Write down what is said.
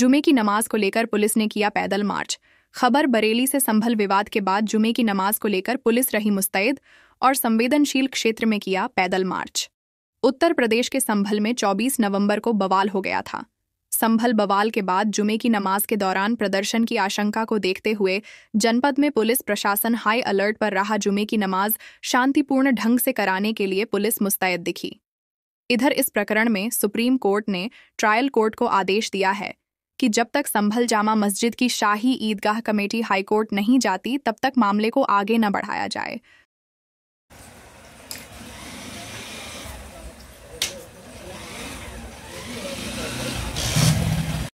जुमे की नमाज को लेकर पुलिस ने किया पैदल मार्च खबर बरेली से संभल विवाद के बाद जुमे की नमाज को लेकर पुलिस रही मुस्तैद और संवेदनशील क्षेत्र में किया पैदल मार्च उत्तर प्रदेश के संभल में 24 नवंबर को बवाल हो गया था संभल बवाल के बाद जुमे की नमाज के दौरान प्रदर्शन की आशंका को देखते हुए जनपद में पुलिस प्रशासन हाई अलर्ट पर रहा जुमे की नमाज शांतिपूर्ण ढंग से कराने के लिए पुलिस मुस्तैद दिखी इधर इस प्रकरण में सुप्रीम कोर्ट ने ट्रायल कोर्ट को आदेश दिया है कि जब तक संभल जामा मस्जिद की शाही ईदगाह कमेटी हाईकोर्ट नहीं जाती तब तक मामले को आगे न बढ़ाया जाए